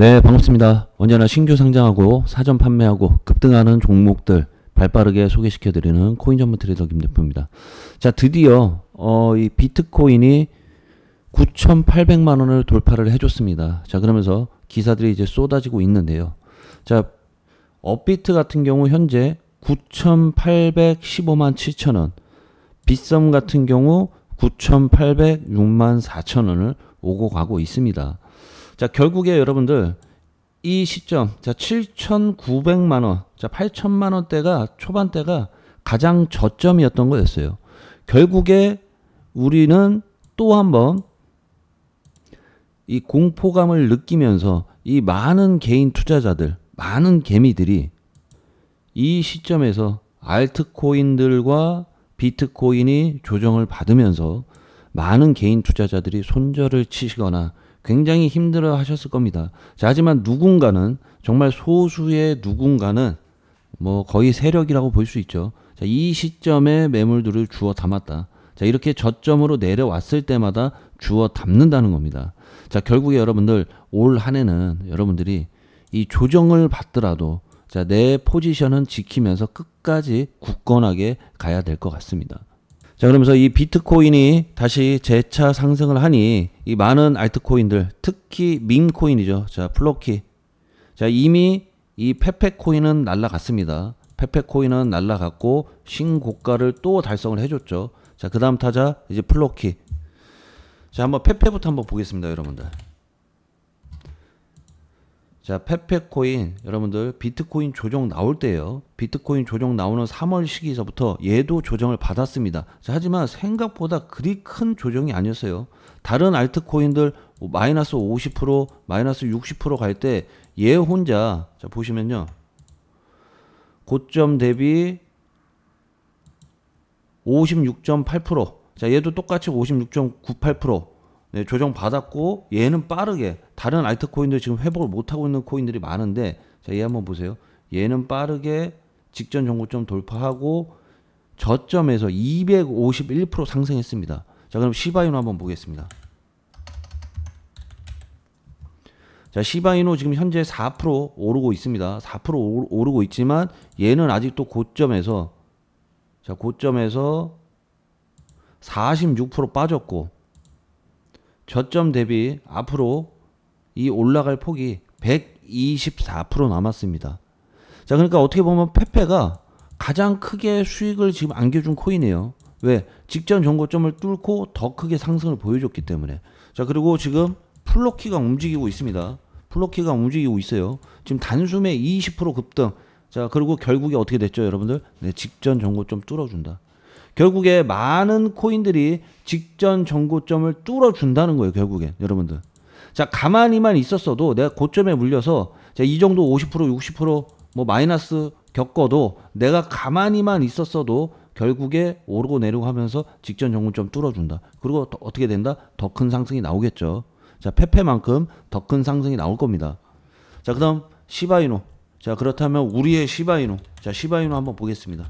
네, 반갑습니다. 언제나 신규 상장하고 사전 판매하고 급등하는 종목들 발빠르게 소개시켜드리는 코인 전문 트레이더 김대표입니다. 자, 드디어 어, 이 비트코인이 9,800만 원을 돌파를 해줬습니다. 자, 그러면서 기사들이 이제 쏟아지고 있는데요. 자, 업비트 같은 경우 현재 9,815만 7천 원, 빗썸 같은 경우 9,806만 4천 원을 오고 가고 있습니다. 자, 결국에 여러분들 이 시점, 자, 7,900만 원, 자, 8천만 원대가 초반대가 가장 저점이었던 거였어요. 결국에 우리는 또 한번 이 공포감을 느끼면서 이 많은 개인 투자자들, 많은 개미들이 이 시점에서 알트코인들과 비트코인이 조정을 받으면서 많은 개인 투자자들이 손절을 치시거나 굉장히 힘들어 하셨을 겁니다. 자, 하지만 누군가는 정말 소수의 누군가는 뭐 거의 세력이라고 볼 수 있죠. 자, 이 시점에 매물들을 주워 담았다. 자, 이렇게 저점으로 내려왔을 때마다 주워 담는다는 겁니다. 자, 결국에 여러분들 올 한 해는 여러분들이 이 조정을 받더라도 자, 내 포지션은 지키면서 끝까지 굳건하게 가야 될 것 같습니다. 자, 그러면서 이 비트코인이 다시 재차 상승을 하니 이 많은 알트코인들, 특히 민코인이죠. 자, 플로키. 자, 이미 이 페페코인은 날라갔습니다. 페페코인은 날라갔고 신고가를 또 달성을 해줬죠. 자, 그 다음 타자 이제 플로키. 자, 한번 페페부터 한번 보겠습니다, 여러분들. 자, 페페코인 여러분들 비트코인 조정 나올 때예요. 비트코인 조정 나오는 3월 시기서부터 얘도 조정을 받았습니다. 자, 하지만 생각보다 그리 큰 조정이 아니었어요. 다른 알트코인들 마이너스 50%, 마이너스 60%갈 때 얘 혼자 자, 보시면요. 고점 대비 56.8%. 자, 얘도 똑같이 56.98%. 네, 조정 받았고 얘는 빠르게 다른 알트코인들 지금 회복을 못하고 있는 코인들이 많은데 자 얘 한번 보세요. 얘는 빠르게 직전 정고점 돌파하고 저점에서 251% 상승했습니다. 자 그럼 시바이노 한번 보겠습니다. 자 시바이노 지금 현재 4% 오르고 있습니다. 4% 오르고 있지만 얘는 아직도 고점에서 자 고점에서 46% 빠졌고 저점 대비 앞으로 이 올라갈 폭이 124% 남았습니다. 자, 그러니까 어떻게 보면 페페가 가장 크게 수익을 지금 안겨준 코인이에요. 왜? 직전 정고점을 뚫고 더 크게 상승을 보여줬기 때문에. 자, 그리고 지금 플로키가 움직이고 있습니다. 플로키가 움직이고 있어요. 지금 단숨에 20% 급등. 자, 그리고 결국에 어떻게 됐죠, 여러분들? 네, 직전 정고점 뚫어준다. 결국에 많은 코인들이 직전 정고점을 뚫어준다는 거예요. 결국에 여러분들. 자 가만히만 있었어도 내가 고점에 물려서 자, 이 정도 50% 60%뭐 마이너스 겪어도 내가 가만히만 있었어도 결국에 오르고 내리고 하면서 직전 정고점 뚫어준다. 그리고 더, 어떻게 된다? 더 큰 상승이 나오겠죠. 자 페페만큼 더 큰 상승이 나올 겁니다. 자 그다음 시바이노. 자 그렇다면 우리의 시바이노. 자 시바이노 한번 보겠습니다.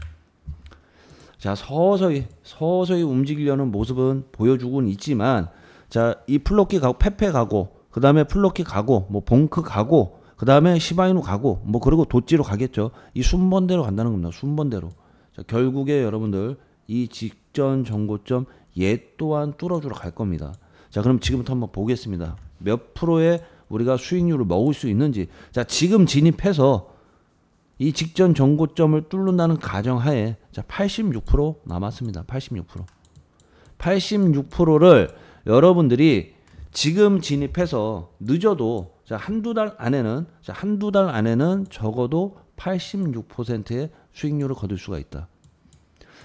자, 서서히 서서히 움직이려는 모습은 보여주곤 있지만 자, 이 플로키 가고 페페 가고 그다음에 플로키 가고 뭐 봉크 가고 그다음에 시바이누 가고 뭐 그리고 도찌로 가겠죠. 이 순번대로 간다는 겁니다. 순번대로. 자, 결국에 여러분들 이 직전 정고점 얘 또한 뚫어주러 갈 겁니다. 자, 그럼 지금부터 한번 보겠습니다. 몇 프로의 우리가 수익률을 먹을 수 있는지. 자, 지금 진입해서 이 직전 정고점을 뚫는다는 가정하에 자86% 남았습니다. 86% 86%를 여러분들이 지금 진입해서 늦어도 자 한두 달 안에는 자 한두 달 안에는 적어도 86%의 수익률을 거둘 수가 있다.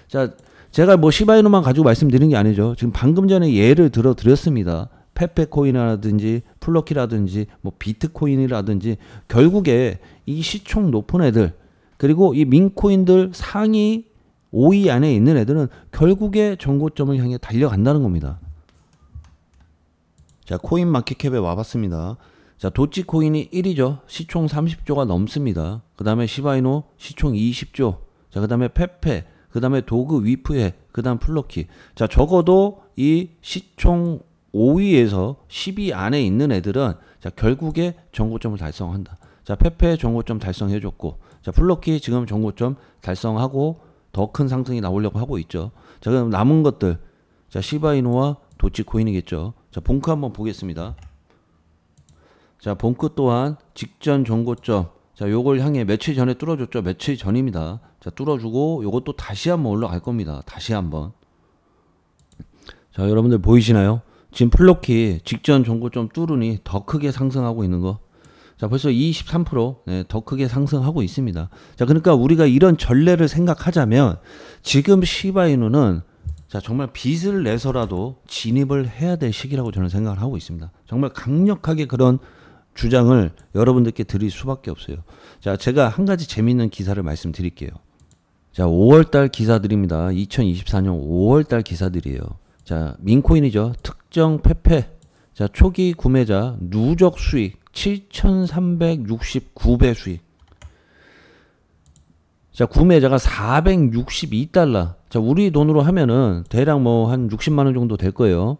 자 제가 뭐 시바이노만 가지고 말씀드리는 게 아니죠. 지금 방금 전에 예를 들어 드렸습니다. 페페코인이라든지 플러키라든지 뭐 비트코인이라든지 결국에 이 시총 높은 애들 그리고 이 민코인들 상위 5위 안에 있는 애들은 결국에 전고점을 향해 달려간다는 겁니다. 자, 코인 마켓캡에 와봤습니다. 자, 도치코인이 1위죠. 시총 30조가 넘습니다. 그 다음에 시바이노 시총 20조. 자, 그 다음에 페페, 그 다음에 도그 위프에, 그 다음 플러키. 자, 적어도 이 시총 5위에서 10위 안에 있는 애들은 자, 결국에 정고점을 달성한다. 자, 페페 정고점 달성해줬고, 자, 플로키 지금 정고점 달성하고 더 큰 상승이 나오려고 하고 있죠. 자, 그럼 남은 것들. 자, 시바이노와 도치코인이겠죠. 자, 본크 한번 보겠습니다. 자, 본크 또한 직전 정고점. 자, 요걸 향해 며칠 전에 뚫어줬죠. 며칠 전입니다. 자, 뚫어주고 요것도 다시 한번 올라갈 겁니다. 다시 한번. 자, 여러분들 보이시나요? 지금 플로키 직전 종고 좀 뚫으니 더 크게 상승하고 있는 거. 자, 벌써 23%, 네, 더 크게 상승하고 있습니다. 자, 그러니까 우리가 이런 전례를 생각하자면 지금 시바이누는 자, 정말 빚을 내서라도 진입을 해야 될 시기라고 저는 생각을 하고 있습니다. 정말 강력하게 그런 주장을 여러분들께 드릴 수밖에 없어요. 자, 제가 한 가지 재밌는 기사를 말씀드릴게요. 자, 5월달 기사들입니다. 2024년 5월달 기사들이에요. 자, 민코인이죠. 특정 페페. 자, 초기 구매자 누적 수익 7,369배 수익. 자, 구매자가 462달러. 자, 우리 돈으로 하면은 대략 뭐 한 60만 원 정도 될 거예요.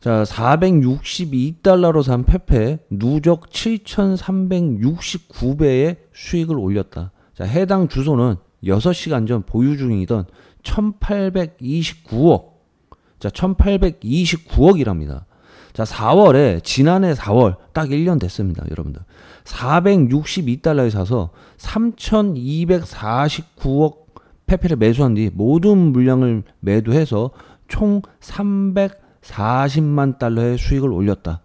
자, 462달러로 산 페페 누적 7,369배의 수익을 올렸다. 자, 해당 주소는 6 시간전 보유 중이던 1829억. 자, 1829억이랍니다. 자, 4월에 지난해 4월 딱 1년 됐습니다, 여러분들. 462달러에 사서 3249억 페페를 매수한 뒤 모든 물량을 매도해서 총 340만 달러의 수익을 올렸다.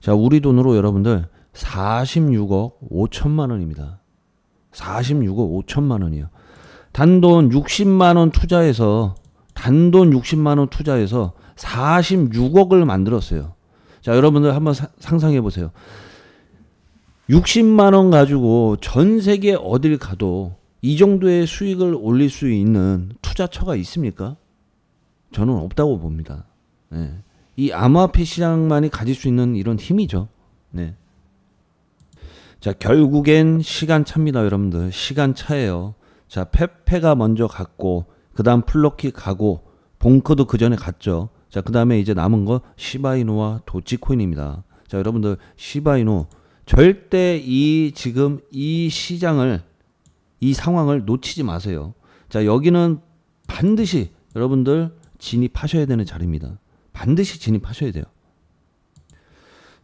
자, 우리 돈으로 여러분들 46억 5천만 원입니다. 46억 5천만 원이요. 단돈 60만 원 투자해서 단돈 60만 원 투자해서 46억을 만들었어요. 자, 여러분들 한번 사, 상상해 보세요. 60만 원 가지고 전 세계 어딜 가도 이 정도의 수익을 올릴 수 있는 투자처가 있습니까? 저는 없다고 봅니다. 네. 이 암호화폐 시장만이 가질 수 있는 이런 힘이죠. 네. 자, 결국엔 시간차입니다, 여러분들. 시간차예요. 자, 페페가 먼저 갔고, 그 다음 플로키 가고, 봉크도 그 전에 갔죠. 자, 그 다음에 이제 남은 거 시바이노와 도치코인입니다. 자, 여러분들, 시바이노. 절대 이, 지금 이 시장을, 이 상황을 놓치지 마세요. 자, 여기는 반드시 여러분들 진입하셔야 되는 자리입니다. 반드시 진입하셔야 돼요.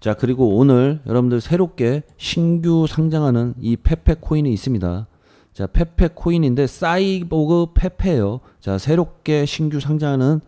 자, 그리고 오늘 여러분들 새롭게 신규 상장하는 이 페페 코인이 있습니다. 자, 페페 코인인데 사이보그 페페요 자, 새롭게 신규 상장하는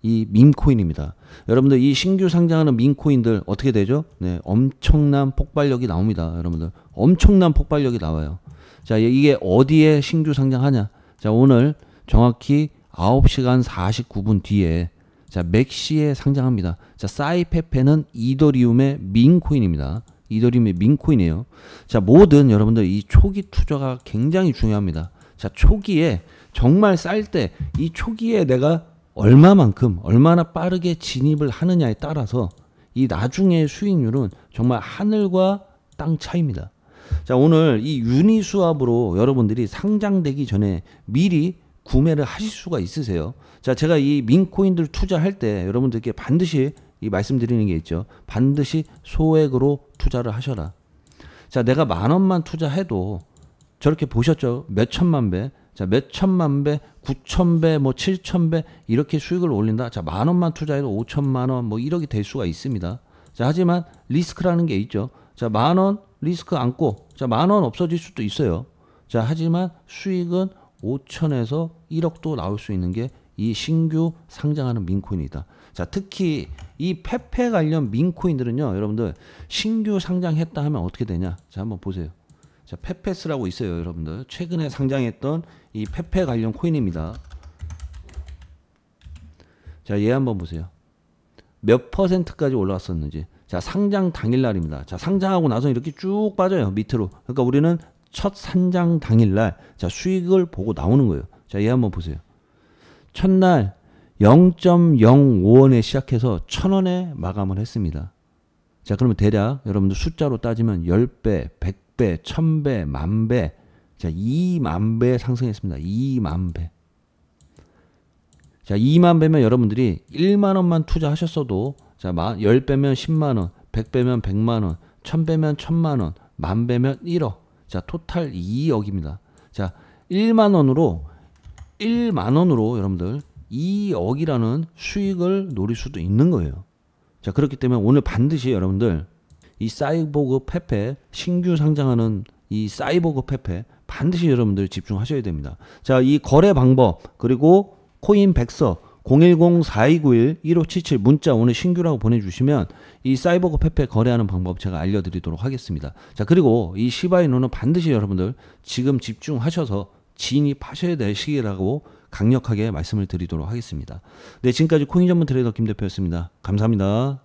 이 밈코인입니다. 여러분들 이 신규 상장하는 밈코인들 어떻게 되죠? 네, 엄청난 폭발력이 나옵니다. 여러분들 엄청난 폭발력이 나와요. 자, 이게 어디에 신규 상장하냐? 자, 오늘 정확히 9시간 49분 뒤에 자, 맥시에 상장합니다. 자, 사이페페는 이더리움의 민코인입니다. 이더리움의 민코인이에요. 자, 모든 여러분들 이 초기 투자가 굉장히 중요합니다. 자, 초기에 정말 쌀 때 이 초기에 내가 얼마만큼 얼마나 빠르게 진입을 하느냐에 따라서 이 나중에 수익률은 정말 하늘과 땅 차이입니다. 자, 오늘 이 유니수합으로 여러분들이 상장되기 전에 미리 구매를 하실 수가 있으세요. 자, 제가 이 민코인들 투자할 때 여러분들께 반드시 이 말씀드리는 게 있죠. 반드시 소액으로 투자를 하셔라. 자, 내가 만 원만 투자해도 저렇게 보셨죠? 몇 천만 배. 자, 몇 천만 배, 구천 배, 뭐 칠천 배 이렇게 수익을 올린다. 자, 만 원만 투자해도 오천만 원, 뭐 1억이 될 수가 있습니다. 자, 하지만 리스크라는 게 있죠. 자, 만원 리스크 안고, 자, 만원 없어질 수도 있어요. 자, 하지만 수익은 5천에서 1억도 나올 수 있는 게 이 신규 상장하는 민코인이다. 자, 특히 이 페페 관련 민코인들은요, 여러분들 신규 상장했다 하면 어떻게 되냐? 자, 한번 보세요. 자, 페페스라고 있어요, 여러분들. 최근에 상장했던 이 페페 관련 코인입니다. 자, 얘 한번 보세요. 몇 퍼센트까지 올라왔었는지 자, 상장 당일 날입니다. 자, 상장하고 나서 이렇게 쭉 빠져요, 밑으로. 그러니까 우리는 첫 산장 당일날 자 수익을 보고 나오는 거예요. 자, 얘 한번 보세요. 첫날 0.05원에 시작해서 1000원에 마감을 했습니다. 자, 그러면 대략 여러분들 숫자로 따지면 10배, 100배, 1000배, 만배. 자, 2만 배 상승했습니다. 2만 배. 자, 2만 배면 여러분들이 1만 원만 투자하셨어도 자, 10배면 10만 원, 100배면 100만 원, 1000배면 1000만 원, 만 배면 1억. 자, 토탈 2억입니다. 자, 1만 원으로 1만 원으로 여러분들 2억이라는 수익을 노릴 수도 있는 거예요. 자, 그렇기 때문에 오늘 반드시 여러분들 이 사이보그 페페 신규 상장하는 이 사이보그 페페 반드시 여러분들 집중하셔야 됩니다. 자, 이 거래 방법 그리고 코인 백서 010-4291-1577 문자 오늘 신규라고 보내주시면 이 사이버고 페페 거래하는 방법 제가 알려드리도록 하겠습니다. 자, 그리고 이 시바이노는 반드시 여러분들 지금 집중하셔서 진입하셔야 될 시기라고 강력하게 말씀을 드리도록 하겠습니다. 네, 지금까지 코인 전문 트레이더 김 대표였습니다. 감사합니다.